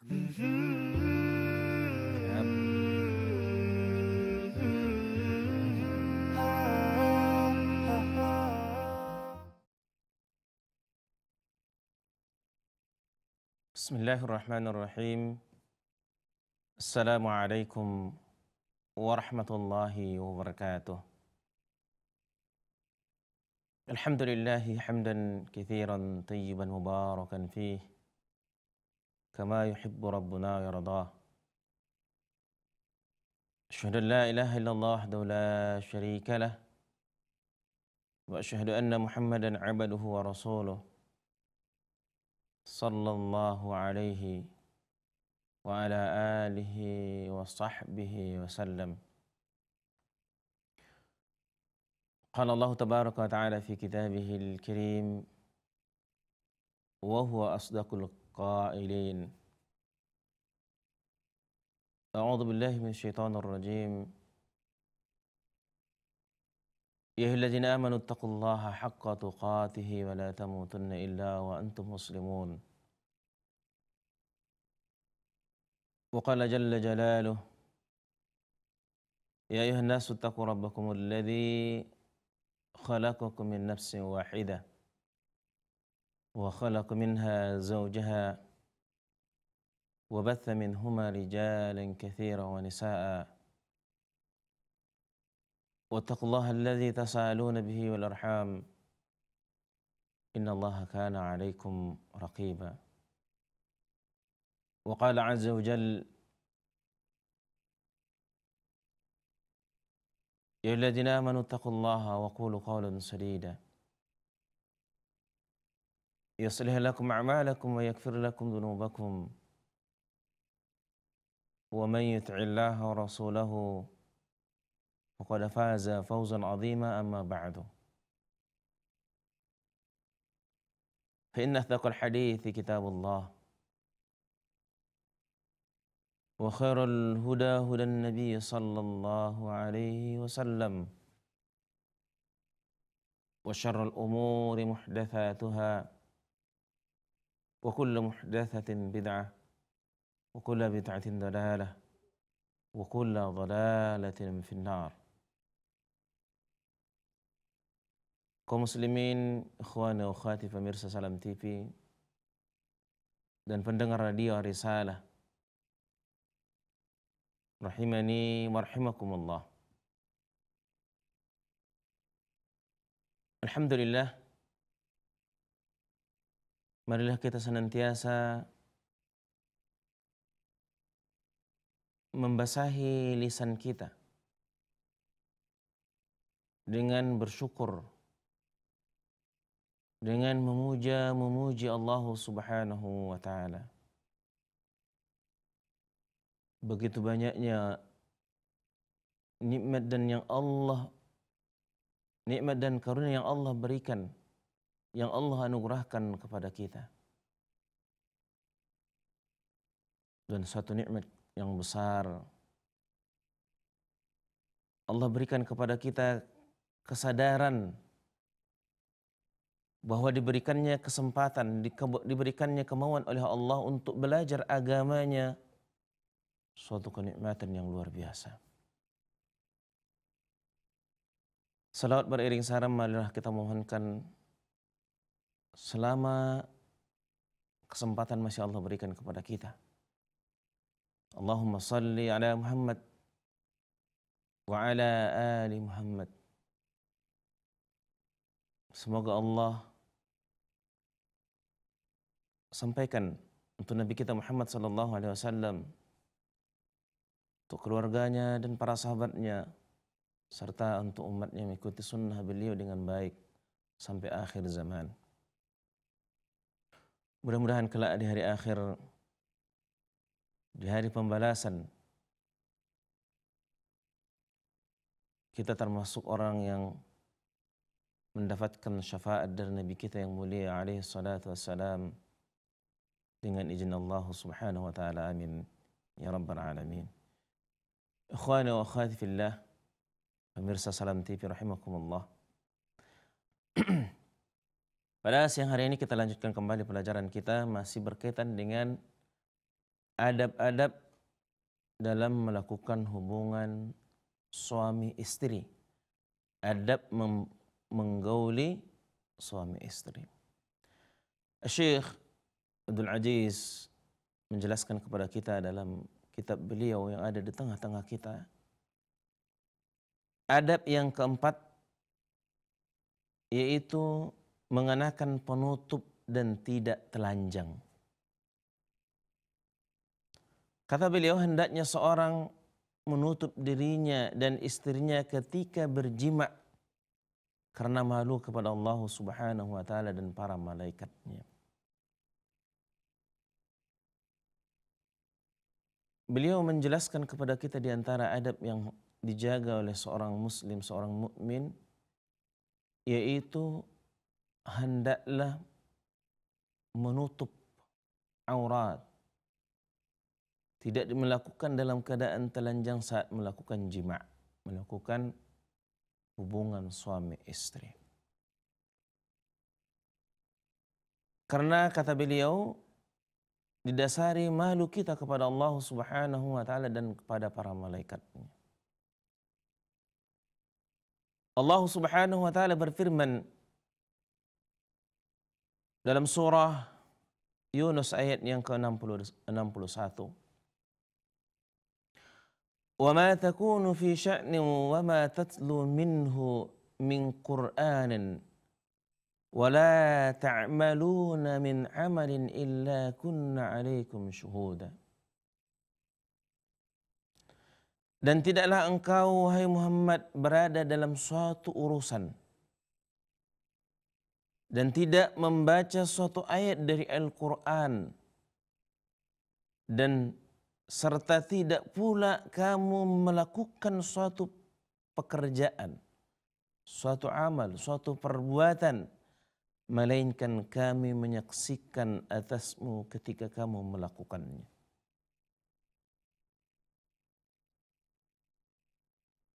بسم الله الرحمن الرحيم السلام عليكم ورحمة الله وبركاته الحمد لله حمدا كثيرا طيبا مباركا فيه كما يحب ربنا ويرضاه أشهد أن لا إله إلا الله وحده لا شريك له وأشهد أن محمدا عبده ورسوله صلى الله عليه وعلى آله وصحبه وسلم قال الله تبارك وتعالى في كتابه الكريم وهو أصدق قائلين أعوذ بالله من الشيطان الرجيم يا أيها الذين آمنوا اتقوا الله حق تقاته ولا تموتن إلا وأنتم مسلمون وقال جل جلاله يا أيها الناس اتقوا ربكم الذي خلقكم من نفس واحده وخلق منها زوجها وبث منهما رجالا كثيرا ونساء واتقوا الله الذي تساءلون به والارحام ان الله كان عليكم رقيبا وقال عز وجل يا الذين امنوا اتقوا الله وقولوا قولا سديدا يصلح لكم أعمالكم ويغفر لكم ذنوبكم ومن يطع الله ورسوله فقد فاز فوزا عظيما أما بعد فإن أثق الحديث كتاب الله وخير الهدى هدى النبي صلى الله عليه وسلم وشر الأمور محدثاتها وكل محدثة بدعة وكل بدعة ضلالة وكل ضلالة في النار كمسلمين إخواني وأخواتي في ميرسا سلام تي في dan pendengar radio risalah rahimani warhamakumullah alhamdulillah Marilah kita senantiasa membasahi lisan kita dengan bersyukur dengan memuja memuji Allah Subhanahu wa taala begitu banyaknya nikmat dan yang Allah nikmat dan karunia yang Allah berikan yang Allah anugerahkan kepada kita. Dan suatu nikmat yang besar Allah berikan kepada kita kesadaran bahwa diberikannya kesempatan, diberikannya kemauan oleh Allah untuk belajar agamanya suatu kenikmatan yang luar biasa. Salawat beriring salam marilah kita mohonkan selama kesempatan masih Allah berikan kepada kita. Allahumma salli ala Muhammad wa ala ali Muhammad. Semoga Allah sampaikan untuk Nabi kita Muhammad sallallahu alaihi wasallam untuk keluarganya dan para sahabatnya serta untuk umatnya mengikuti sunnah beliau dengan baik sampai akhir zaman. Mudah-mudahan kelak di hari akhir, di hari pembalasan, kita termasuk orang yang mendapatkan syafaat dari Nabi kita yang mulia alaihi salatu wassalam dengan izin Allah subhanahu wa ta'ala amin ya rabbal alamin ikhwani wa akhwati fillah pemirsa salam tipi rahimakumullah Pada siang hari ini kita lanjutkan kembali pelajaran kita masih berkaitan dengan adab-adab dalam melakukan hubungan suami istri. Adab menggauli suami istri. Syekh Abdul Aziz menjelaskan kepada kita dalam kitab beliau yang ada di tengah-tengah kita. Adab yang keempat yaitu mengenakan penutup dan tidak telanjang. Kata beliau hendaknya seorang menutup dirinya dan istrinya ketika berjima karena malu kepada Allah Subhanahu wa taala dan para malaikatnya. Beliau menjelaskan kepada kita di antara adab yang dijaga oleh seorang muslim, seorang mukmin yaitu hendaklah menutup aurat. Tidak melakukan dalam keadaan telanjang saat melakukan jima, melakukan hubungan suami istri. Karena kata beliau didasari malu kita kepada Allah Subhanahu wa taala dan kepada para malaikatnya. Allah Subhanahu wa taala berfirman, dalam surah Yunus ayat yang ke-61. وَمَا تَكُونُ فِي شَأْنٍ وَمَا تَتْلُو مِنْهُ مِنْ قُرْآنٍ وَلَا تَعْمَلُونَ min عَمَلٍ illa kunna عَلَيْكُمْ shuhuda." Dan tidaklah engkau, wahai Muhammad, berada dalam suatu urusan – dan tidak membaca suatu ayat dari Al-Quran dan serta tidak pula kamu melakukan suatu pekerjaan, suatu amal, suatu perbuatan, melainkan kami menyaksikan atasmu ketika kamu melakukannya.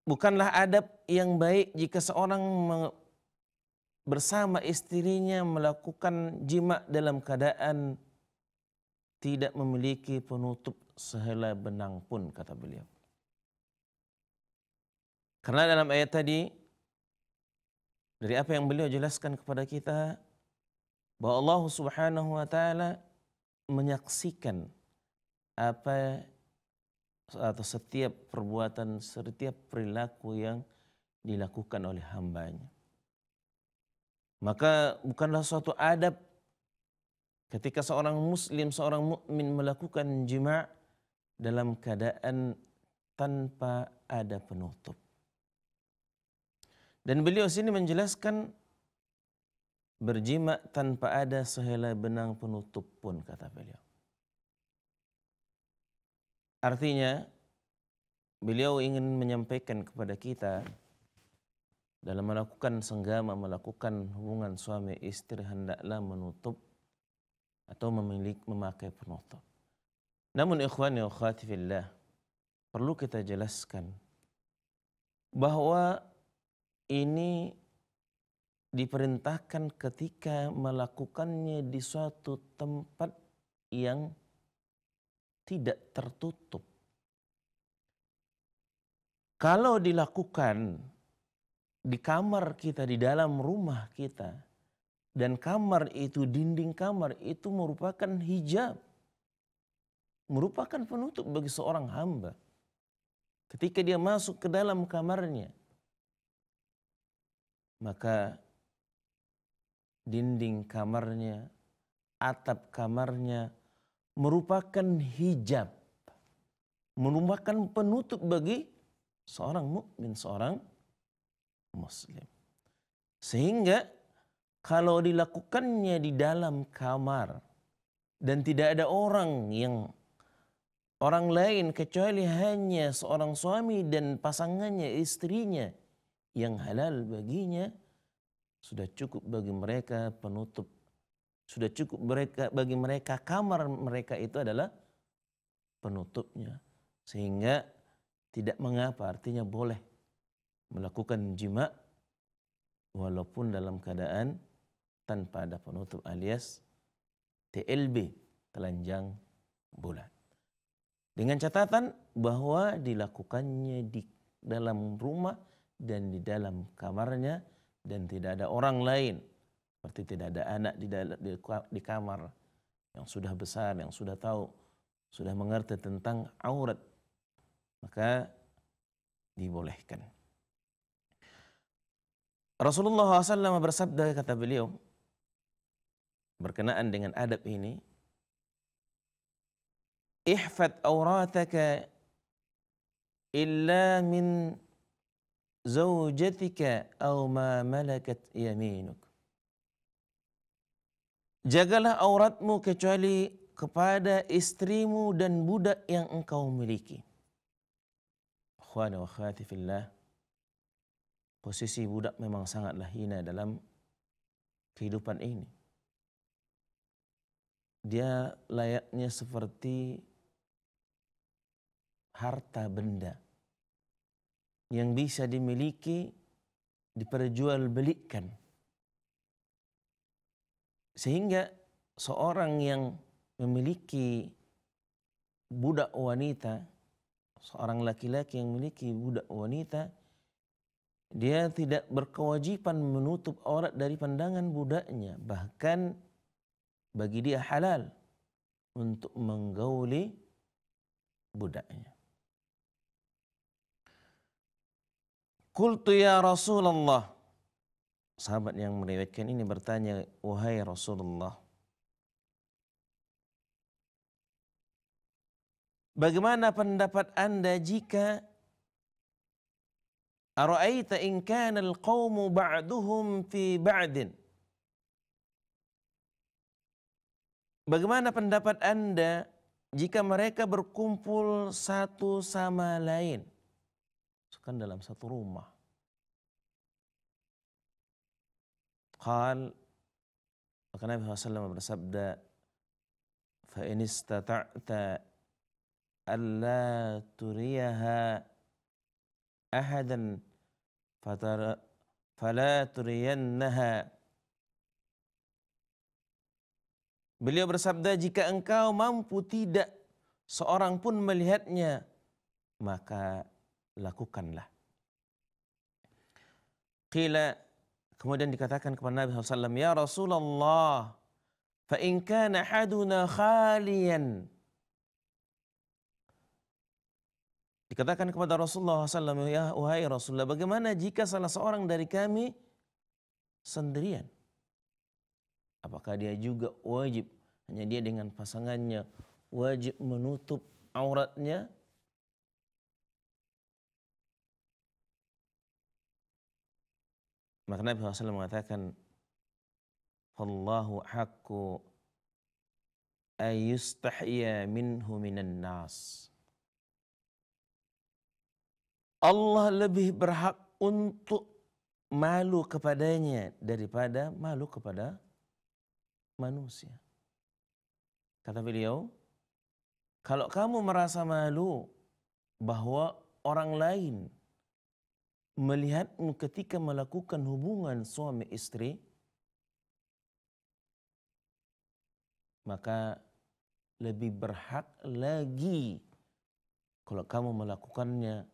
Bukanlah adab yang baik jika seorang bersama istrinya melakukan jima dalam keadaan tidak memiliki penutup sehelai benang pun kata beliau. Karena dalam ayat tadi dari apa yang beliau jelaskan kepada kita bahwa Allah Subhanahu wa taala menyaksikan apa atau setiap perbuatan, setiap perilaku yang dilakukan oleh hambanya. Maka bukanlah suatu adab ketika seorang muslim, seorang mukmin melakukan jima' dalam keadaan tanpa ada penutup. Dan beliau sini menjelaskan berjima tanpa ada sehelai benang penutup pun kata beliau. Artinya beliau ingin menyampaikan kepada kita dalam melakukan senggama, melakukan hubungan suami istri hendaklah menutup atau memiliki memakai penutup. Namun ikhwan ya khatifillah, perlu kita jelaskan bahwa ini diperintahkan ketika melakukannya di suatu tempat yang tidak tertutup. Kalau dilakukan di kamar kita, di dalam rumah kita. Dan kamar itu, dinding kamar itu merupakan hijab. Merupakan penutup bagi seorang hamba. Ketika dia masuk ke dalam kamarnya, maka dinding kamarnya, atap kamarnya merupakan hijab, merupakan penutup bagi seorang mukmin, seorang muslim. Sehingga kalau dilakukannya di dalam kamar dan tidak ada orang yang orang lain kecuali hanya seorang suami dan pasangannya, istrinya yang halal baginya sudah cukup bagi mereka penutup sudah cukup mereka bagi mereka kamar mereka itu adalah penutupnya sehingga tidak mengapa artinya boleh melakukan jima walaupun dalam keadaan tanpa ada penutup alias TLB, telanjang bulat Dengan catatan bahwa dilakukannya di dalam rumah dan di dalam kamarnya dan tidak ada orang lain. Seperti tidak ada anak di, di, di kamar yang sudah besar, yang sudah tahu, sudah mengerti tentang aurat. Maka dibolehkan. Rasulullah SAW bersabda kata beliau berkenaan dengan adab ini ihfat aurataka illa min zaujatika aw ma malakat yaminuk Jagalah auratmu kecuali kepada istrimu dan budak yang engkau miliki. Akhwana wa khati fillah posisi budak memang sangatlah hina dalam kehidupan ini. Dia layaknya seperti harta benda yang bisa dimiliki, diperjualbelikan. Sehingga seorang yang memiliki budak wanita, seorang laki-laki yang memiliki budak wanita, dia tidak berkewajiban menutup aurat dari pandangan budaknya. Bahkan bagi dia halal untuk menggauli budaknya. Kultu ya Rasulullah. Sahabat yang meriwayatkan ini bertanya, wahai Rasulullah. Bagaimana pendapat Anda jika Ara'aita in kana al-qaumu ba'duhum fi ba'din. Bagaimana pendapat Anda jika mereka berkumpul satu sama lain? Kan dalam satu rumah. Qal maka Nabi SAW bersabda, "Fa in istata'ta alla turiyaha أحدا فترى فلا ترينها Beliau bersabda, jika engkau mampu tidak seorang pun melihatnya, maka lakukanlah. Qila, kemudian dikatakan kepada Nabi SAW, Ya Rasulullah, fa'inkana haduna khalian, Dikatakan kepada Rasulullah SAW, ya wahai Rasulullah, bagaimana jika salah seorang dari kami sendirian? Apakah dia juga wajib, hanya dia dengan pasangannya, wajib menutup auratnya? Maka Nabi SAW mengatakan, Allahu haqqu ayustahya minhu minan nas. Allah lebih berhak untuk malu kepadanya daripada malu kepada manusia. Kata beliau, kalau kamu merasa malu bahwa orang lain melihatmu ketika melakukan hubungan suami istri, maka lebih berhak lagi kalau kamu melakukannya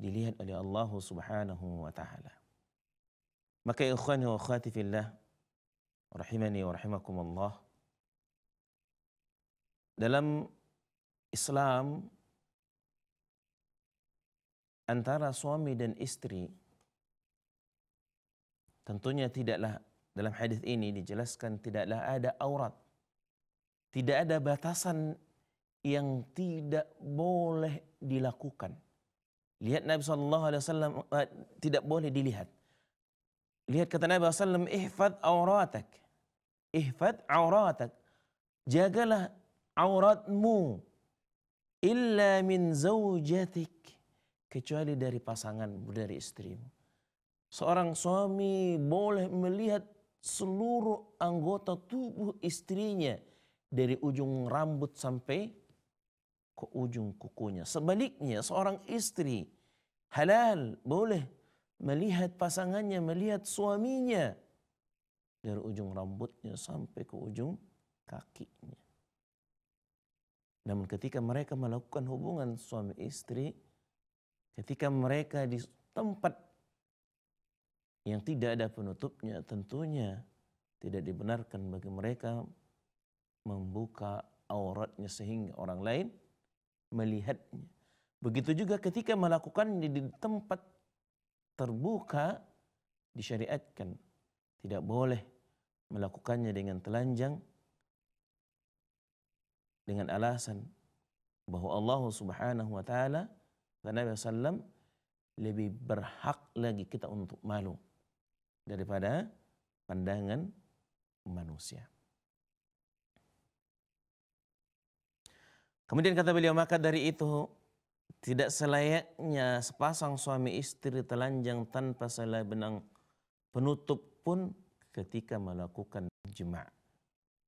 dilihat oleh Allah Subhanahu wa taala. Maka ikhwani wa akhwati fillah rahimani wa rahimakumullah. Dalam Islam antara suami dan istri tentunya tidaklah dalam hadis ini dijelaskan tidaklah ada aurat. Tidak ada batasan yang tidak boleh dilakukan. Lihat Nabi saw Alaihi Wasallam eh, tidak boleh dilihat. Lihat kata Nabi saw ihfad auratak, ihfad auratak, jagalah auratmu, illa min zaujatik, kecuali dari pasanganmu, dari istrimu. Seorang suami boleh melihat seluruh anggota tubuh istrinya dari ujung rambut sampai ke ujung kukunya. Sebaliknya seorang istri halal boleh melihat pasangannya, melihat suaminya dari ujung rambutnya sampai ke ujung kakinya. Namun ketika mereka melakukan hubungan suami istri, ketika mereka di tempat yang tidak ada penutupnya, tentunya tidak dibenarkan bagi mereka membuka auratnya sehingga orang lain melihatnya. Begitu juga ketika melakukannya di tempat terbuka disyariatkan. Tidak boleh melakukannya dengan telanjang dengan alasan bahwa Allah Subhanahu wa taala dan Nabi sallam lebih berhak lagi kita untuk malu daripada pandangan manusia. Kemudian kata beliau, maka dari itu tidak selayaknya sepasang suami istri telanjang tanpa selai benang penutup pun ketika melakukan jima'.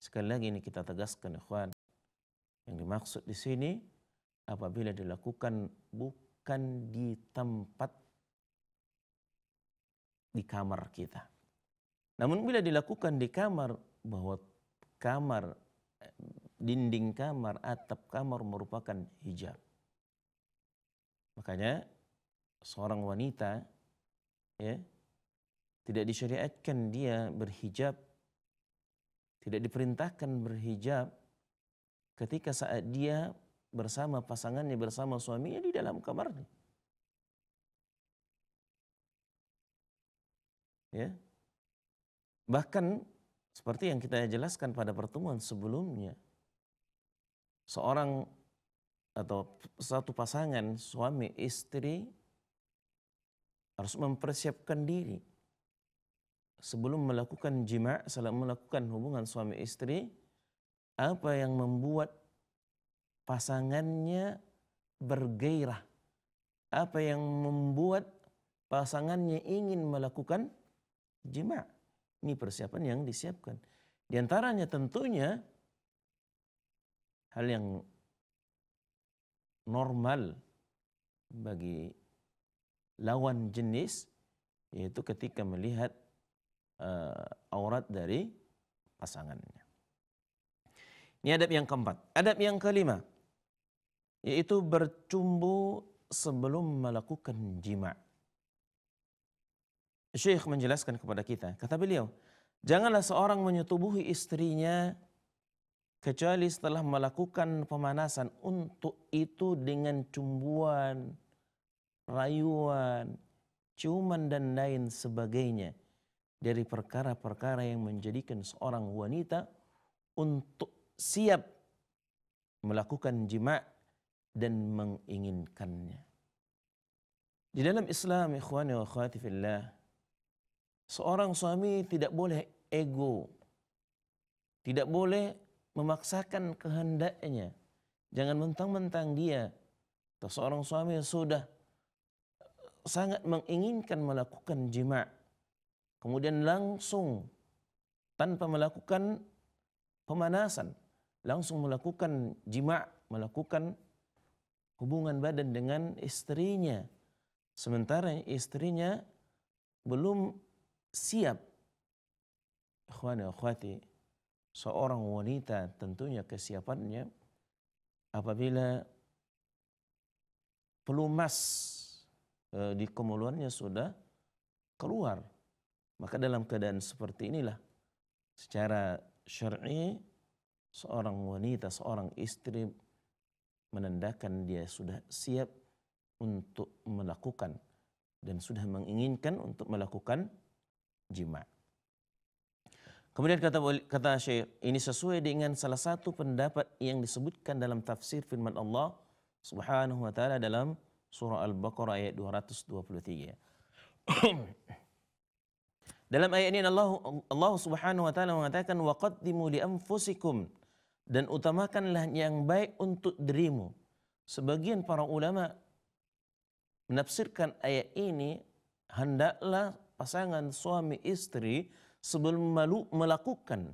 Sekali lagi ini kita tegaskan ikhwan. Yang dimaksud di sini apabila dilakukan bukan di tempat di kamar kita. Namun bila dilakukan di kamar bahwa kamar dinding kamar, atap kamar merupakan hijab. Makanya seorang wanita ya tidak disyariatkan dia berhijab tidak diperintahkan berhijab ketika saat dia bersama pasangannya bersama suaminya di dalam kamarnya. Ya. Bahkan seperti yang kita jelaskan pada pertemuan sebelumnya, seorang atau satu pasangan suami istri harus mempersiapkan diri sebelum melakukan jima, sebelum melakukan hubungan suami istri, apa yang membuat pasangannya bergairah? Apa yang membuat pasangannya ingin melakukan jima? Ini persiapan yang disiapkan. Di antaranya tentunya hal yang normal bagi lawan jenis yaitu ketika melihat uh, aurat dari pasangannya. Ini adab yang keempat. Adab yang kelima yaitu bercumbu sebelum melakukan jima. Syekh menjelaskan kepada kita, kata beliau, janganlah seorang menyetubuhi istrinya kecuali setelah melakukan pemanasan untuk itu dengan cumbuan, rayuan, ciuman dan lain sebagainya dari perkara-perkara yang menjadikan seorang wanita untuk siap melakukan jima dan menginginkannya. Di dalam Islam, ikhwani wa akhwati fillah, seorang suami tidak boleh ego. Tidak boleh memaksakan kehendaknya. Jangan mentang-mentang dia atau seorang suami yang sudah eh, sangat menginginkan melakukan jima. Kemudian langsung tanpa melakukan pemanasan, langsung melakukan jima, melakukan hubungan badan dengan istrinya. Sementara istrinya belum siap. Ikhwan akhwati, seorang wanita tentunya kesiapannya apabila pelumas e, di kemuluannya sudah keluar. Maka dalam keadaan seperti inilah secara syar'i seorang wanita, seorang istri menandakan dia sudah siap untuk melakukan dan sudah menginginkan untuk melakukan jima. Kemudian kata kata Syekh, ini sesuai dengan salah satu pendapat yang disebutkan dalam tafsir firman Allah Subhanahu wa taala dalam surah Al-Baqarah ayat 223. dalam ayat ini Allah Allah Subhanahu wa taala mengatakan waqaddimu li anfusikum dan utamakanlah yang baik untuk dirimu. Sebagian para ulama menafsirkan ayat ini hendaklah pasangan suami istri sebelum malu melakukan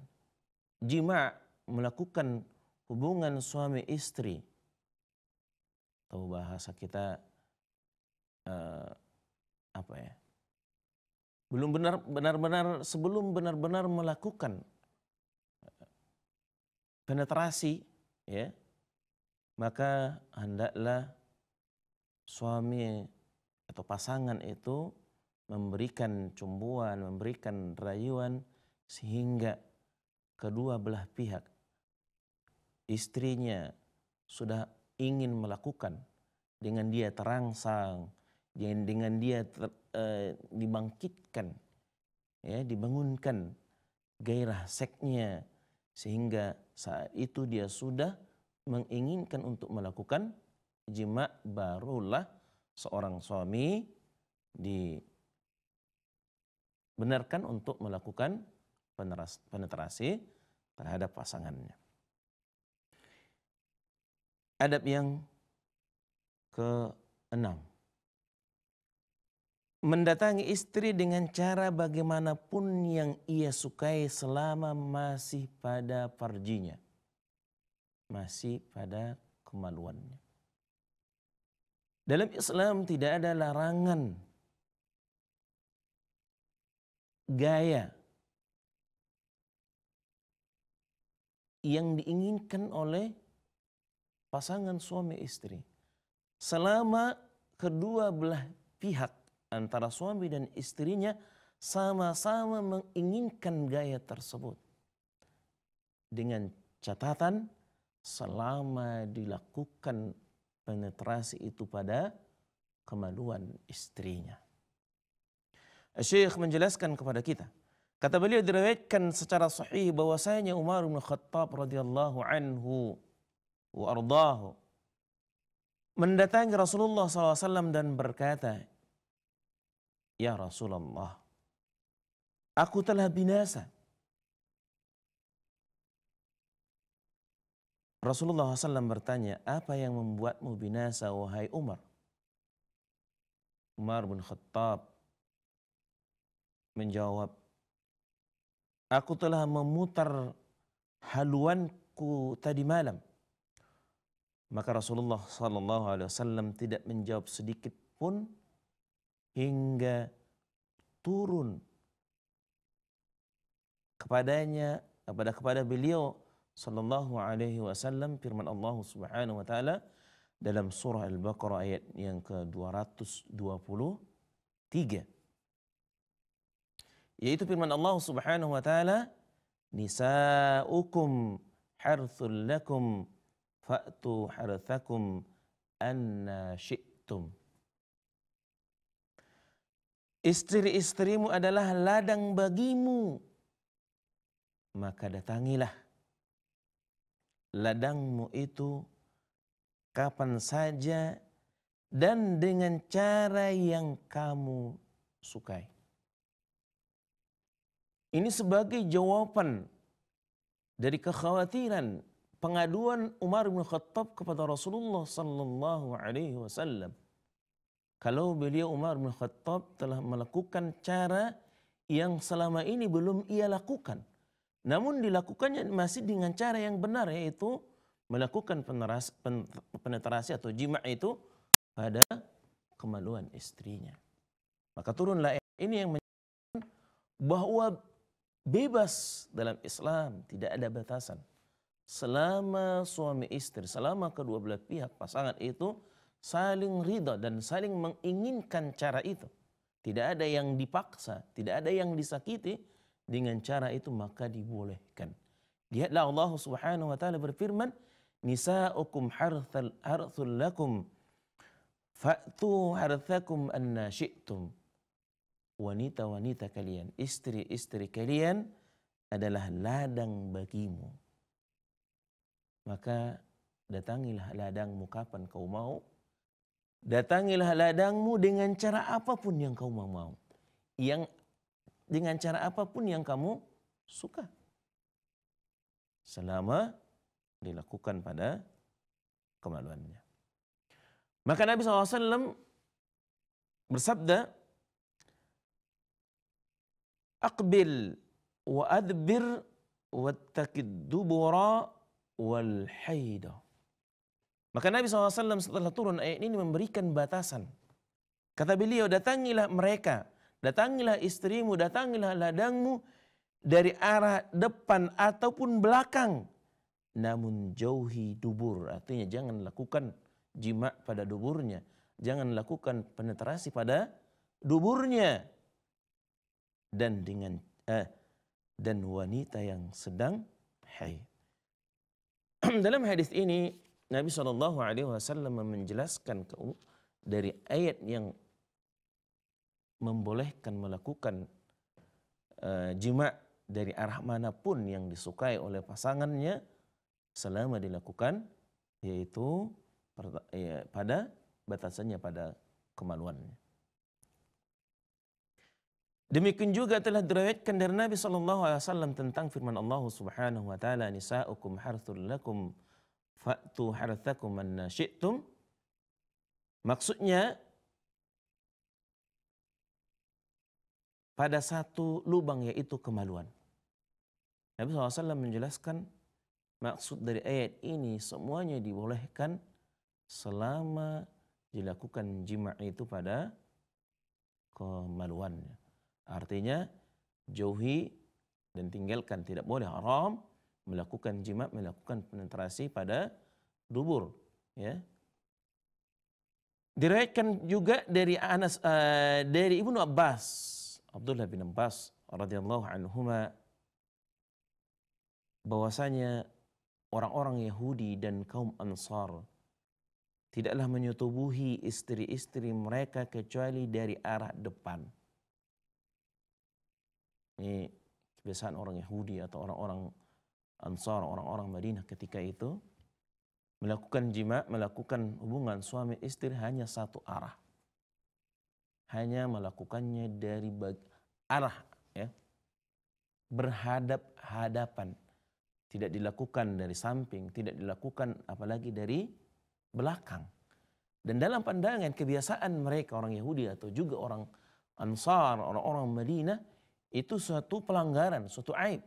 jima melakukan hubungan suami istri atau bahasa kita uh, apa ya belum benar benar-benar sebelum benar-benar melakukan eh, penetrasi ya maka hendaklah suami atau pasangan itu memberikan cumbuan, memberikan rayuan sehingga kedua belah pihak istrinya sudah ingin melakukan dengan dia terangsang, dengan dia ter, e, dibangkitkan, ya dibangunkan gairah seksnya sehingga saat itu dia sudah menginginkan untuk melakukan jima barulah seorang suami di benarkan untuk melakukan penetrasi terhadap pasangannya. Adab yang keenam Mendatangi istri dengan cara bagaimanapun yang ia sukai selama masih pada parjinya. Masih pada kemaluannya. Dalam Islam tidak ada larangan gaya yang diinginkan oleh pasangan suami istri. Selama kedua belah pihak antara suami dan istrinya sama-sama menginginkan gaya tersebut. Dengan catatan selama dilakukan penetrasi itu pada kemaluan istrinya. Syekh menjelaskan kepada kita. Kata beliau diriwayatkan secara sahih bahwasanya Umar bin Khattab radhiyallahu anhu wa ardahu mendatangi Rasulullah SAW dan berkata, Ya Rasulullah, aku telah binasa. Rasulullah SAW bertanya, apa yang membuatmu binasa wahai Umar? Umar bin Khattab menjawab, Aku telah memutar haluanku tadi malam. Maka Rasulullah Sallallahu Alaihi Wasallam tidak menjawab sedikit pun hingga turun kepadanya kepada kepada beliau Sallallahu Alaihi Wasallam firman Allah Subhanahu Wa Taala dalam surah Al-Baqarah ayat yang ke 223 yaitu firman Allah Subhanahu wa taala nisaukum harthul lakum fa'tu harthakum anna syi'tum Istri-istrimu adalah ladang bagimu maka datangilah ladangmu itu kapan saja dan dengan cara yang kamu sukai ini sebagai jawaban dari kekhawatiran pengaduan Umar bin Khattab kepada Rasulullah sallallahu alaihi wasallam. Kalau beliau Umar bin Khattab telah melakukan cara yang selama ini belum ia lakukan. Namun dilakukannya masih dengan cara yang benar yaitu melakukan peneras, pen, penetrasi atau jima itu pada kemaluan istrinya. Maka turunlah ini yang menyebabkan bahwa bebas dalam Islam, tidak ada batasan. Selama suami istri, selama kedua belah pihak pasangan itu saling ridha dan saling menginginkan cara itu. Tidak ada yang dipaksa, tidak ada yang disakiti dengan cara itu maka dibolehkan. Lihatlah Allah Subhanahu wa taala berfirman, "Nisa'ukum harthul lakum fa'tu harthakum anna wanita-wanita kalian, istri-istri kalian adalah ladang bagimu. Maka datangilah ladangmu kapan kau mau. Datangilah ladangmu dengan cara apapun yang kau mau. Yang dengan cara apapun yang kamu suka. Selama dilakukan pada kemaluannya. Maka Nabi SAW bersabda, Aqbil wa adbir wa dubura wal Maka Nabi SAW setelah turun ayat ini memberikan batasan. Kata beliau, datangilah mereka, datangilah istrimu, datangilah ladangmu dari arah depan ataupun belakang. Namun jauhi dubur, artinya jangan lakukan jima pada duburnya. Jangan lakukan penetrasi pada duburnya dan dengan eh, dan wanita yang sedang haid. Dalam hadis ini Nabi Shallallahu Alaihi Wasallam menjelaskan dari ayat yang membolehkan melakukan uh, jima dari arah manapun yang disukai oleh pasangannya selama dilakukan yaitu ya, pada batasannya pada kemaluannya. Demikian juga telah diriwayatkan dari Nabi sallallahu Alaihi Wasallam tentang firman Allah Subhanahu Wa Taala, "Nisaukum harthul lakum, fa'tu harthakum man syi'tum." Maksudnya pada satu lubang yaitu kemaluan. Nabi Alaihi Wasallam menjelaskan maksud dari ayat ini semuanya dibolehkan selama dilakukan jima itu pada kemaluannya. Artinya jauhi dan tinggalkan tidak boleh haram melakukan jima melakukan penetrasi pada dubur ya diriwayatkan juga dari Anas uh, dari Ibnu Abbas Abdullah bin Abbas radhiyallahu anhuma bahwasanya orang-orang Yahudi dan kaum Ansar tidaklah menyetubuhi istri-istri mereka kecuali dari arah depan ini kebiasaan orang Yahudi atau orang-orang Ansar, orang-orang Madinah ketika itu melakukan jima, melakukan hubungan suami istri hanya satu arah. Hanya melakukannya dari arah ya. Berhadap hadapan. Tidak dilakukan dari samping, tidak dilakukan apalagi dari belakang. Dan dalam pandangan kebiasaan mereka orang Yahudi atau juga orang Ansar, orang-orang Madinah itu suatu pelanggaran, suatu aib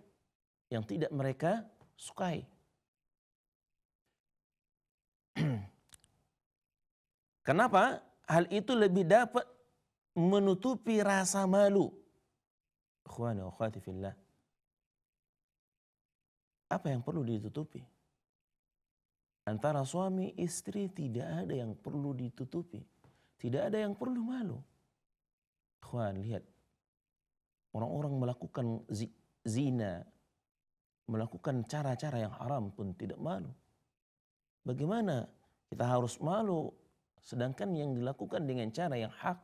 yang tidak mereka sukai. Kenapa? Hal itu lebih dapat menutupi rasa malu. Apa yang perlu ditutupi? Antara suami istri tidak ada yang perlu ditutupi. Tidak ada yang perlu malu. Ikhwan, lihat Orang-orang melakukan zina, melakukan cara-cara yang haram pun tidak malu. Bagaimana kita harus malu sedangkan yang dilakukan dengan cara yang hak,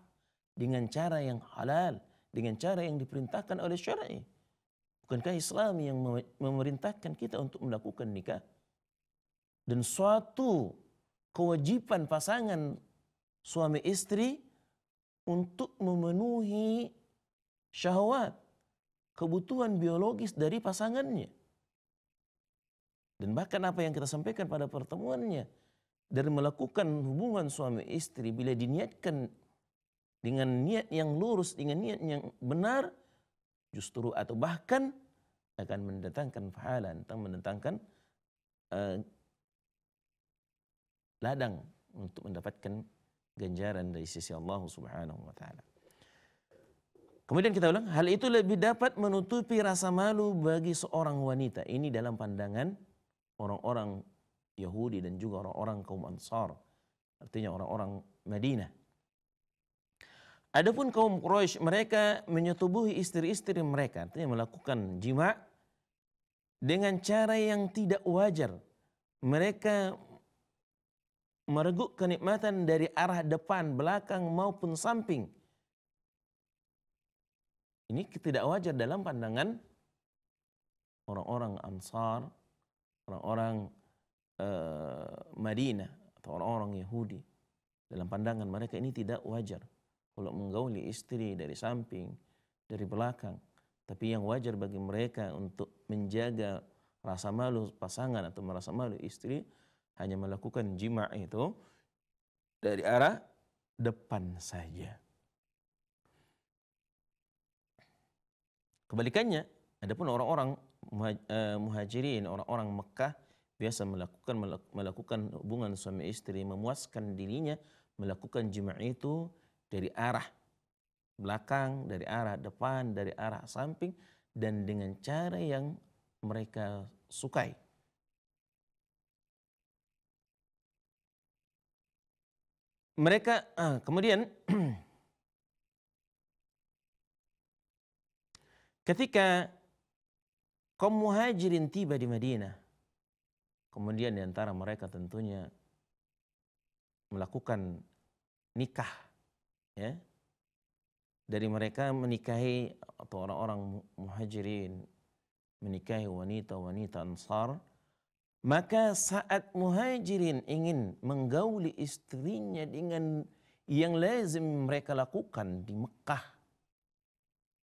dengan cara yang halal, dengan cara yang diperintahkan oleh syar'i. Bukankah Islam yang memerintahkan kita untuk melakukan nikah? Dan suatu kewajiban pasangan suami istri untuk memenuhi syahwat, kebutuhan biologis dari pasangannya. Dan bahkan apa yang kita sampaikan pada pertemuannya dari melakukan hubungan suami istri bila diniatkan dengan niat yang lurus, dengan niat yang benar justru atau bahkan akan mendatangkan pahala, tentang mendatangkan uh, ladang untuk mendapatkan ganjaran dari sisi Allah Subhanahu wa taala. Kemudian kita ulang, hal itu lebih dapat menutupi rasa malu bagi seorang wanita. Ini dalam pandangan orang-orang Yahudi dan juga orang-orang kaum Ansar. Artinya orang-orang Madinah. Adapun kaum Quraisy mereka menyetubuhi istri-istri mereka, artinya melakukan jima dengan cara yang tidak wajar. Mereka mereguk kenikmatan dari arah depan, belakang maupun samping ini tidak wajar dalam pandangan orang-orang Ansar, orang-orang uh, Madinah atau orang-orang Yahudi. Dalam pandangan mereka ini tidak wajar kalau menggauli istri dari samping, dari belakang. Tapi yang wajar bagi mereka untuk menjaga rasa malu pasangan atau merasa malu istri hanya melakukan jima itu dari arah depan saja. Kebalikannya, ada pun orang-orang eh, muhajirin, orang-orang Mekah biasa melakukan melakukan hubungan suami istri, memuaskan dirinya melakukan jima itu dari arah belakang, dari arah depan, dari arah samping dan dengan cara yang mereka sukai. Mereka ah, kemudian Ketika kaum muhajirin tiba di Madinah, kemudian di antara mereka tentunya melakukan nikah, ya. Dari mereka menikahi atau orang-orang muhajirin menikahi wanita-wanita ansar, maka saat muhajirin ingin menggauli istrinya dengan yang lazim mereka lakukan di Mekah,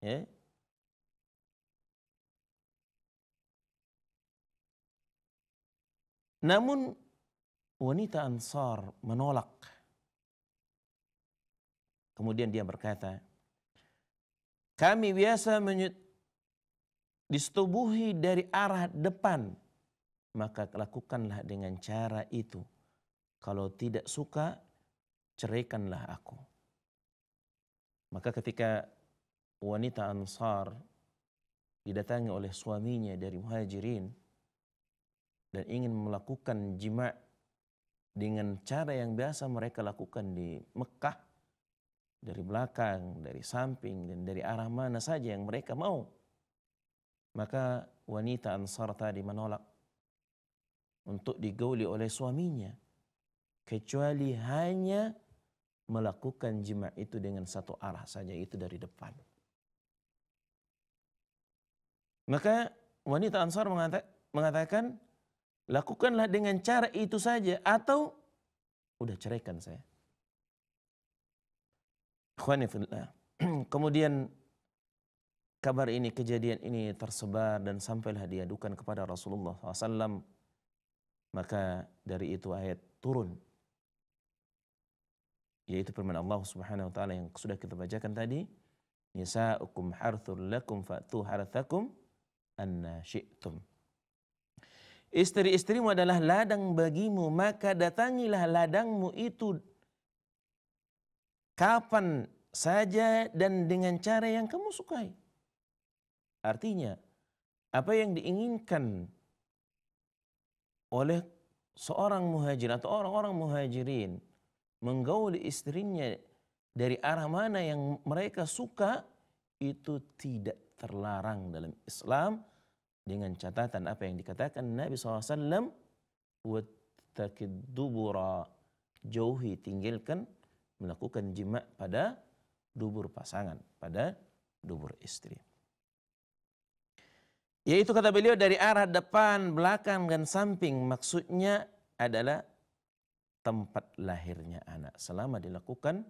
ya, Namun wanita Ansar menolak. Kemudian dia berkata, kami biasa menyut disetubuhi dari arah depan, maka lakukanlah dengan cara itu. Kalau tidak suka, ceraikanlah aku. Maka ketika wanita Ansar didatangi oleh suaminya dari muhajirin, dan ingin melakukan jima dengan cara yang biasa mereka lakukan di Mekah dari belakang, dari samping dan dari arah mana saja yang mereka mau. Maka wanita Ansar tadi menolak untuk digauli oleh suaminya kecuali hanya melakukan jima itu dengan satu arah saja itu dari depan. Maka wanita Ansar mengatakan Lakukanlah dengan cara itu saja atau udah ceraikan saya. Kemudian kabar ini, kejadian ini tersebar dan sampailah diadukan kepada Rasulullah SAW. Maka dari itu ayat turun. Yaitu firman Allah Subhanahu wa taala yang sudah kita bacakan tadi, nisa'ukum harthul lakum fa'tu harthakum anna syi'tum. Istri-istrimu adalah ladang bagimu, maka datangilah ladangmu itu kapan saja dan dengan cara yang kamu sukai. Artinya, apa yang diinginkan oleh seorang muhajir atau orang-orang muhajirin menggauli istrinya dari arah mana yang mereka suka itu tidak terlarang dalam Islam dengan catatan apa yang dikatakan Nabi SAW wattakid dubura jauhi tinggalkan melakukan jima pada dubur pasangan pada dubur istri yaitu kata beliau dari arah depan belakang dan samping maksudnya adalah tempat lahirnya anak selama dilakukan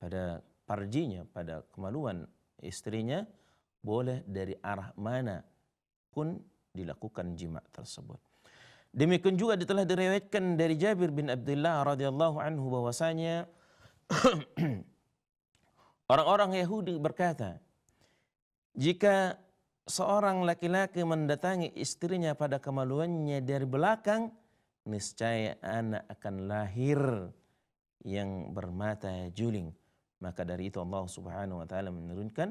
pada parjinya pada kemaluan istrinya boleh dari arah mana pun dilakukan jima tersebut. Demikian juga telah direwetkan dari Jabir bin Abdullah radhiyallahu anhu bahwasanya orang-orang Yahudi berkata, jika seorang laki-laki mendatangi istrinya pada kemaluannya dari belakang, niscaya anak akan lahir yang bermata juling. Maka dari itu Allah Subhanahu wa taala menurunkan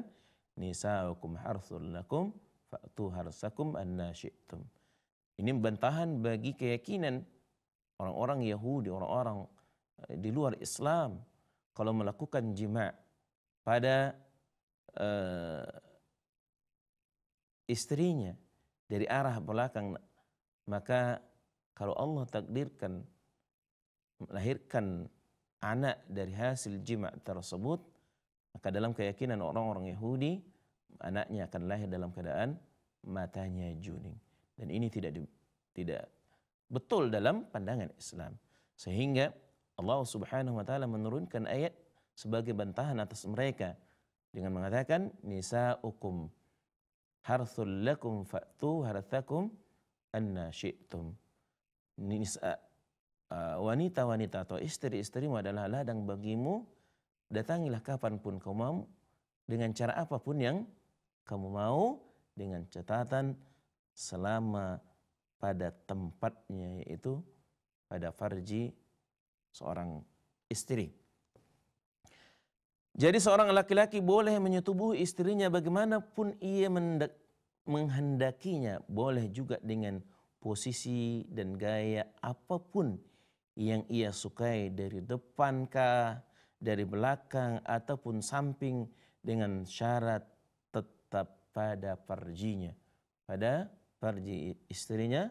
nisaukum harthul lakum fa'tu harsakum anna syi'tum. Ini bantahan bagi keyakinan orang-orang Yahudi, orang-orang eh, di luar Islam kalau melakukan jima pada uh, istrinya dari arah belakang maka kalau Allah takdirkan melahirkan anak dari hasil jima tersebut maka dalam keyakinan orang-orang Yahudi anaknya akan lahir dalam keadaan matanya juning. Dan ini tidak di, tidak betul dalam pandangan Islam. Sehingga Allah Subhanahu wa taala menurunkan ayat sebagai bantahan atas mereka dengan mengatakan nisaukum harthul lakum fa'tu harthakum anna syi'tum. Nisa uh, wanita-wanita atau istri-istrimu adalah ladang bagimu, datangilah kapanpun kau mau dengan cara apapun yang kamu mau dengan catatan selama pada tempatnya yaitu pada farji seorang istri. Jadi seorang laki-laki boleh menyetubuhi istrinya bagaimanapun ia menghendakinya, boleh juga dengan posisi dan gaya apapun yang ia sukai dari depankah dari belakang ataupun samping dengan syarat pada perjinya, pada perji istrinya,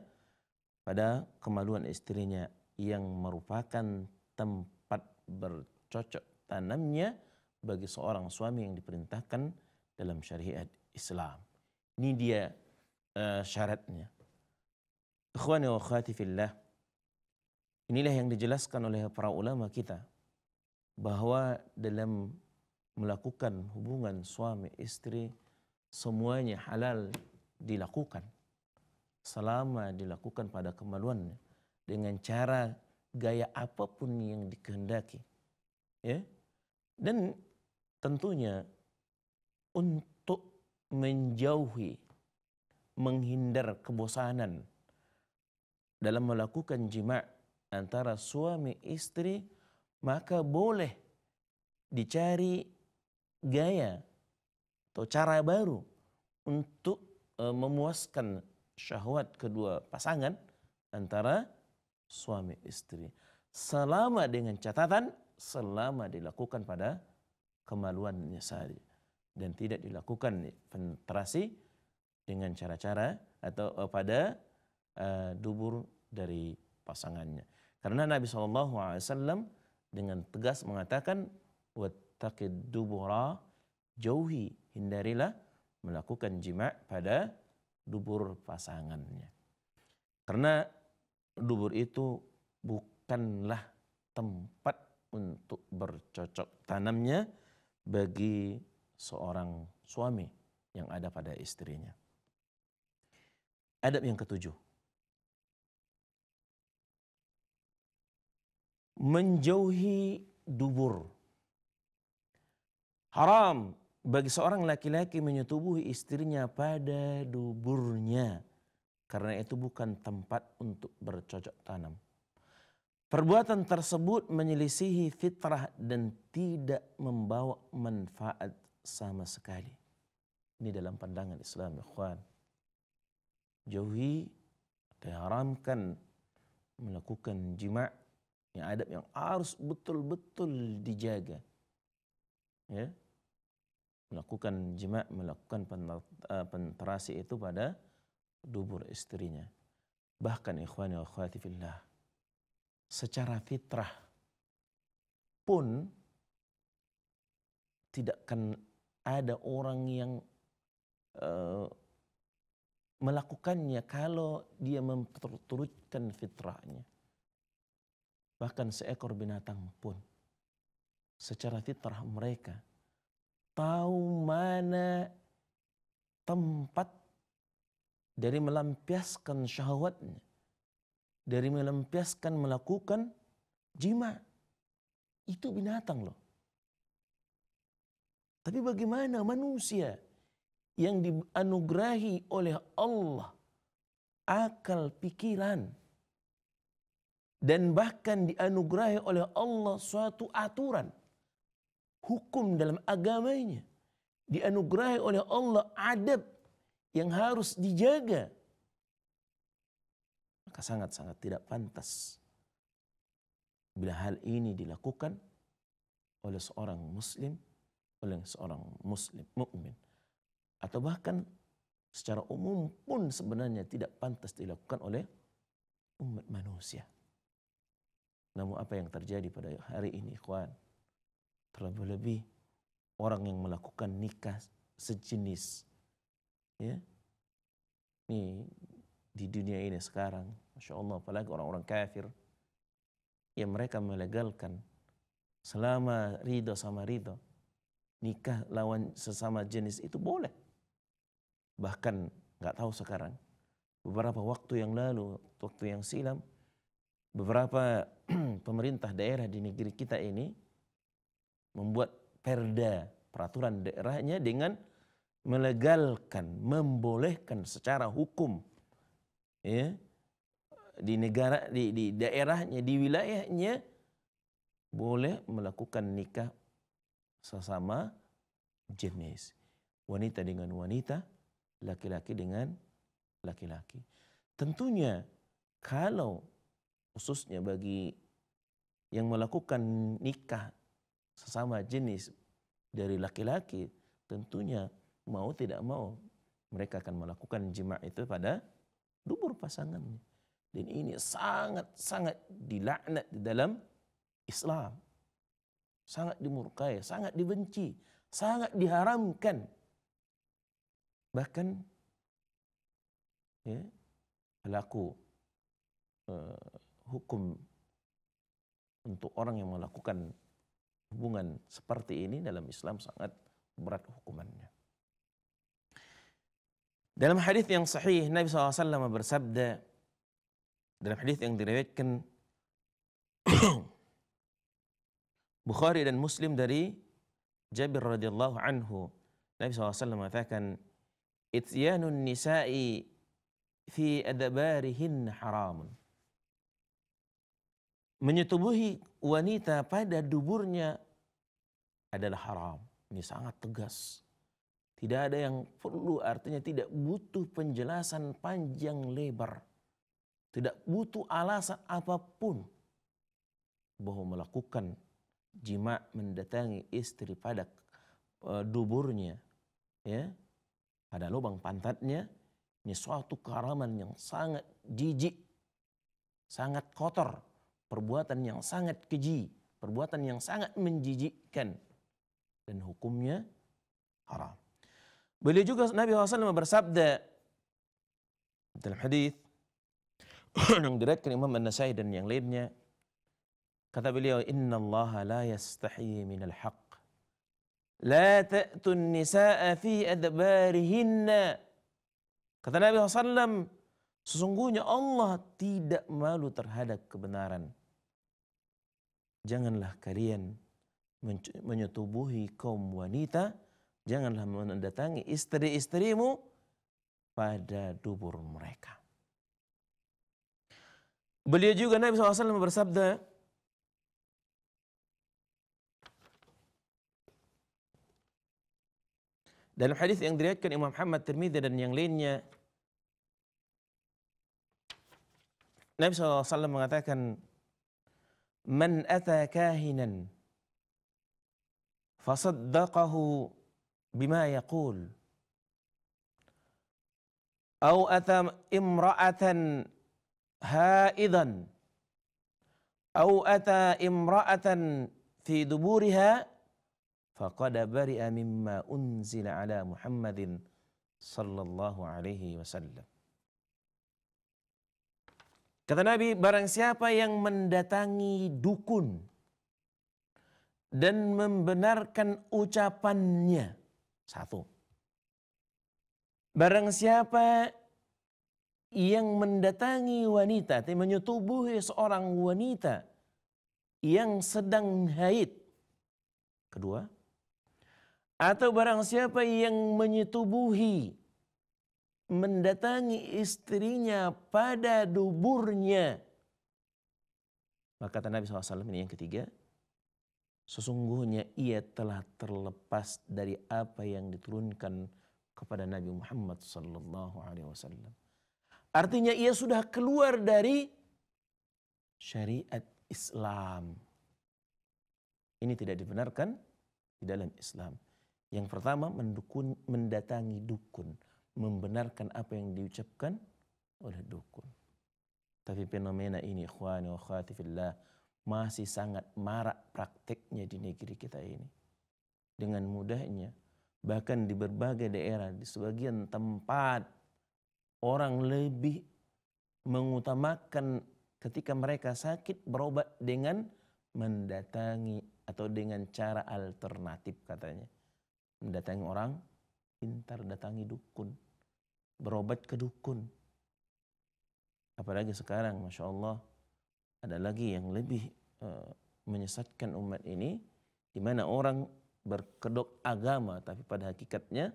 pada kemaluan istrinya yang merupakan tempat bercocok tanamnya bagi seorang suami yang diperintahkan dalam syariat Islam. Ini dia uh, syaratnya. Ikhwani wa khati fillah Inilah yang dijelaskan oleh para ulama kita bahwa dalam melakukan hubungan suami istri semuanya halal dilakukan selama dilakukan pada kemaluannya dengan cara gaya apapun yang dikehendaki. Ya. Dan tentunya untuk menjauhi menghindar kebosanan dalam melakukan jima antara suami istri maka boleh dicari gaya atau cara baru untuk eh, memuaskan syahwat kedua pasangan antara suami istri. Selama dengan catatan, selama dilakukan pada kemaluannya sehari. Dan tidak dilakukan penetrasi dengan cara-cara atau eh, pada eh, dubur dari pasangannya. Karena Nabi SAW dengan tegas mengatakan, wataqid dubura, jauhi hindarilah melakukan jima pada dubur pasangannya. Karena dubur itu bukanlah tempat untuk bercocok tanamnya bagi seorang suami yang ada pada istrinya. Adab yang ketujuh. Menjauhi dubur. Haram bagi seorang laki-laki menyetubuhi istrinya pada duburnya karena itu bukan tempat untuk bercocok tanam. Perbuatan tersebut menyelisihi fitrah dan tidak membawa manfaat sama sekali. Ini dalam pandangan Islam, ikhwan. Jauhi, diharamkan melakukan jima' yang adab yang harus betul-betul dijaga. Ya, melakukan jima, melakukan penetrasi eh, itu pada dubur istrinya. Bahkan ikhwani wa akhwati secara fitrah pun tidak akan ada orang yang uh, melakukannya kalau dia memperturutkan fitrahnya. Bahkan seekor binatang pun secara fitrah mereka tahu mana tempat dari melampiaskan syahwatnya, dari melampiaskan melakukan jima. Itu binatang loh. Tapi bagaimana manusia yang dianugerahi oleh Allah akal pikiran dan bahkan dianugerahi oleh Allah suatu aturan hukum dalam agamanya. Dianugerahi oleh Allah adab yang harus dijaga. Maka sangat-sangat tidak pantas bila hal ini dilakukan oleh seorang muslim, oleh seorang muslim mukmin atau bahkan secara umum pun sebenarnya tidak pantas dilakukan oleh umat manusia. Namun apa yang terjadi pada hari ini, ikhwan? terlebih lebih orang yang melakukan nikah sejenis ya ini di dunia ini sekarang masya Allah apalagi orang-orang kafir ya mereka melegalkan selama ridho sama ridho nikah lawan sesama jenis itu boleh bahkan nggak tahu sekarang beberapa waktu yang lalu waktu yang silam beberapa pemerintah daerah di negeri kita ini membuat perda peraturan daerahnya dengan melegalkan, membolehkan secara hukum ya di negara di, di daerahnya, di wilayahnya boleh melakukan nikah sesama jenis. Wanita dengan wanita, laki-laki dengan laki-laki. Tentunya kalau khususnya bagi yang melakukan nikah sesama jenis dari laki-laki, tentunya mau tidak mau mereka akan melakukan jima itu pada dubur pasangannya. Dan ini sangat-sangat dilaknat di dalam Islam. Sangat dimurkai, sangat dibenci, sangat diharamkan. Bahkan ya, pelaku eh, hukum untuk orang yang melakukan hubungan seperti ini dalam Islam sangat berat hukumannya. Dalam hadis yang sahih Nabi SAW bersabda dalam hadis yang diriwayatkan Bukhari dan Muslim dari Jabir radhiyallahu anhu Nabi SAW mengatakan Ityanun nisa'i fi adabarihin haramun menyetubuhi wanita pada duburnya adalah haram. Ini sangat tegas. Tidak ada yang perlu artinya tidak butuh penjelasan panjang lebar. Tidak butuh alasan apapun bahwa melakukan jima mendatangi istri pada eh, duburnya ya pada lubang pantatnya ini suatu keharaman yang sangat jijik sangat kotor perbuatan yang sangat keji, perbuatan yang sangat menjijikkan dan hukumnya haram. Beliau juga Nabi SAW bersabda dalam hadis yang diriwayatkan Imam An-Nasai dan yang lainnya kata beliau inna Allah la yastahi min al-haq la ta'tu an-nisaa fi adbarihinna kata Nabi SAW sesungguhnya Allah tidak malu terhadap kebenaran janganlah kalian menyetubuhi kaum wanita, janganlah mendatangi istri-istrimu pada dubur mereka. Beliau juga Nabi SAW bersabda, Dalam hadis yang diriwayatkan Imam Muhammad Tirmidzi dan yang lainnya Nabi SAW mengatakan من أتى كاهنا فصدقه بما يقول أو أتى امرأة هائضا أو أتى امرأة في دبورها فقد برئ مما أنزل على محمد صلى الله عليه وسلم Kata Nabi, barang siapa yang mendatangi dukun dan membenarkan ucapannya. Satu. Barang siapa yang mendatangi wanita, menyetubuhi seorang wanita yang sedang haid. Kedua. Atau barang siapa yang menyetubuhi mendatangi istrinya pada duburnya. Maka kata Nabi SAW ini yang ketiga, sesungguhnya ia telah terlepas dari apa yang diturunkan kepada Nabi Muhammad Sallallahu Alaihi Wasallam. Artinya ia sudah keluar dari syariat Islam. Ini tidak dibenarkan di dalam Islam. Yang pertama mendukun, mendatangi dukun membenarkan apa yang diucapkan oleh dukun. Tapi fenomena ini, ikhwani wa khatifillah, masih sangat marak prakteknya di negeri kita ini. Dengan mudahnya, bahkan di berbagai daerah, di sebagian tempat, orang lebih mengutamakan ketika mereka sakit berobat dengan mendatangi atau dengan cara alternatif katanya. Mendatangi orang pintar, datangi dukun berobat ke dukun. Apalagi sekarang, masya Allah, ada lagi yang lebih e, menyesatkan umat ini, di mana orang berkedok agama, tapi pada hakikatnya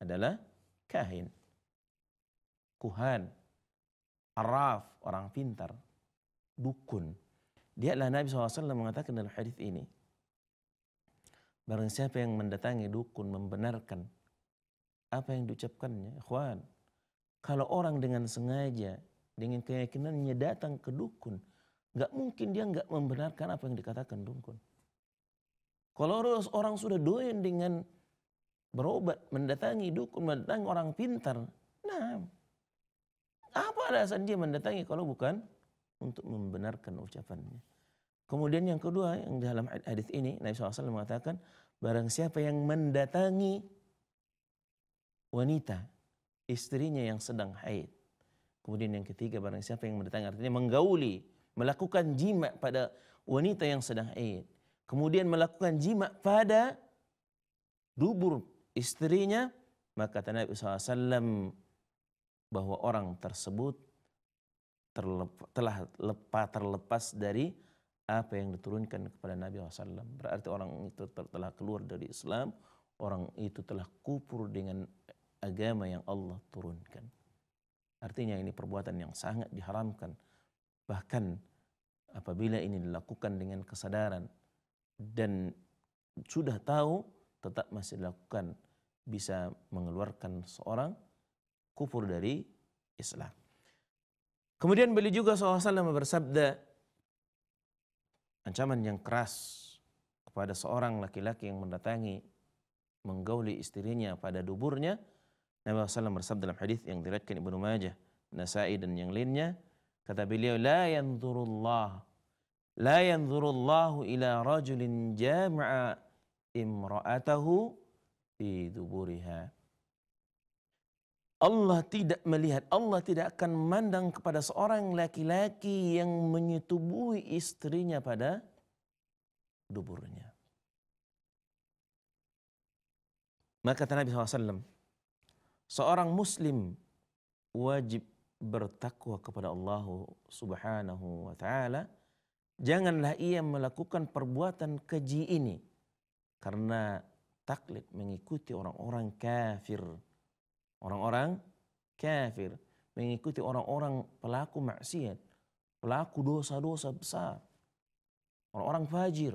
adalah kahin, kuhan, araf, orang pintar, dukun. Dia adalah Nabi SAW mengatakan dalam hadis ini, Barang siapa yang mendatangi dukun membenarkan apa yang diucapkannya, ikhwan, kalau orang dengan sengaja, dengan keyakinannya datang ke dukun, nggak mungkin dia nggak membenarkan apa yang dikatakan dukun. Kalau orang sudah doyan dengan berobat, mendatangi dukun, mendatangi orang pintar, nah apa alasan dia mendatangi kalau bukan untuk membenarkan ucapannya. Kemudian yang kedua yang dalam hadis ini Nabi SAW mengatakan barang siapa yang mendatangi wanita istrinya yang sedang haid. Kemudian yang ketiga barang siapa yang mendatang artinya menggauli, melakukan jima pada wanita yang sedang haid. Kemudian melakukan jima pada dubur istrinya, maka kata Nabi SAW bahwa orang tersebut terlep, telah lepa, terlepas dari apa yang diturunkan kepada Nabi SAW. Berarti orang itu telah keluar dari Islam, orang itu telah kupur dengan agama yang Allah turunkan. Artinya ini perbuatan yang sangat diharamkan. Bahkan apabila ini dilakukan dengan kesadaran dan sudah tahu tetap masih dilakukan bisa mengeluarkan seorang kufur dari Islam. Kemudian beliau juga SAW bersabda ancaman yang keras kepada seorang laki-laki yang mendatangi menggauli istrinya pada duburnya Nabi SAW bersabda dalam hadis yang diriwayatkan Ibnu Majah, Nasai dan yang lainnya, kata beliau la yanzurullah la yanzurullah ila rajulin jam'a imra'atahu fi duburiha. Allah tidak melihat, Allah tidak akan memandang kepada seorang laki-laki yang menyetubuhi istrinya pada duburnya. Maka kata Nabi SAW, seorang muslim wajib bertakwa kepada Allah Subhanahu wa taala janganlah ia melakukan perbuatan keji ini karena taklid mengikuti orang-orang kafir orang-orang kafir mengikuti orang-orang pelaku maksiat pelaku dosa-dosa besar orang-orang fajir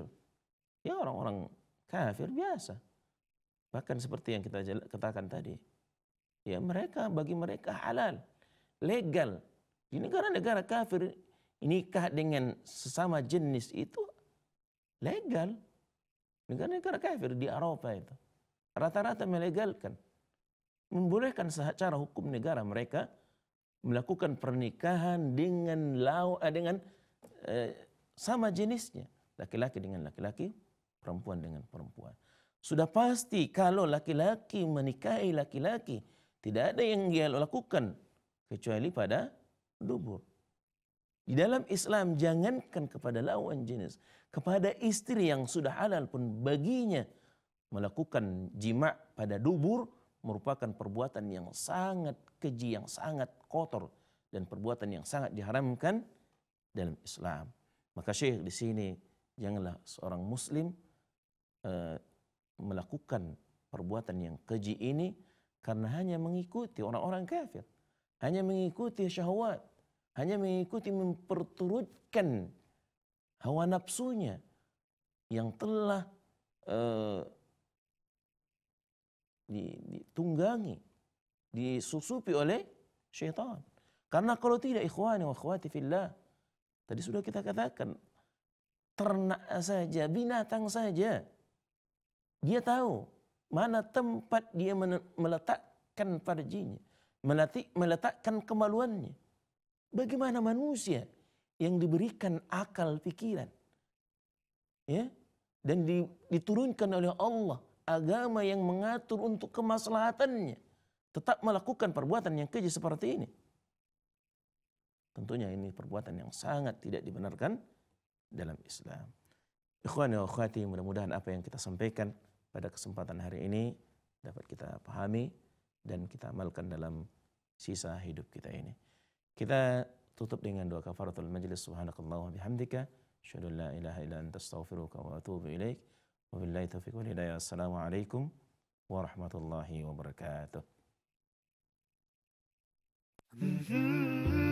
ya orang-orang kafir biasa bahkan seperti yang kita katakan tadi ya mereka bagi mereka halal, legal. Di negara-negara kafir nikah dengan sesama jenis itu legal. Negara-negara kafir di Eropa itu rata-rata melegalkan, membolehkan secara hukum negara mereka melakukan pernikahan dengan lau eh, dengan eh, sama jenisnya laki-laki dengan laki-laki perempuan dengan perempuan sudah pasti kalau laki-laki menikahi laki-laki tidak ada yang dia lakukan kecuali pada dubur. Di dalam Islam jangankan kepada lawan jenis, kepada istri yang sudah halal pun baginya melakukan jima pada dubur merupakan perbuatan yang sangat keji, yang sangat kotor dan perbuatan yang sangat diharamkan dalam Islam. Maka Syekh di sini janganlah seorang muslim uh, melakukan perbuatan yang keji ini karena hanya mengikuti orang-orang kafir. Hanya mengikuti syahwat. Hanya mengikuti memperturutkan hawa nafsunya yang telah uh, ditunggangi, disusupi oleh syaitan. Karena kalau tidak ikhwani wa akhwati fillah, tadi sudah kita katakan, ternak saja, binatang saja, dia tahu Mana tempat dia meletakkan farjinya. Meletakkan kemaluannya. Bagaimana manusia yang diberikan akal pikiran. Ya? Dan diturunkan oleh Allah agama yang mengatur untuk kemaslahatannya. Tetap melakukan perbuatan yang keji seperti ini. Tentunya ini perbuatan yang sangat tidak dibenarkan dalam Islam. Ikhwan wa akhwati, mudah-mudahan apa yang kita sampaikan pada kesempatan hari ini dapat kita pahami dan kita amalkan dalam sisa hidup kita ini. Kita tutup dengan doa kafaratul majlis subhanakallah wa bihamdika asyhadu la ilaha illa anta astaghfiruka wa atubu ilaik wa billahi taufiq wal hidayah assalamu alaikum warahmatullahi wabarakatuh mm-hmm.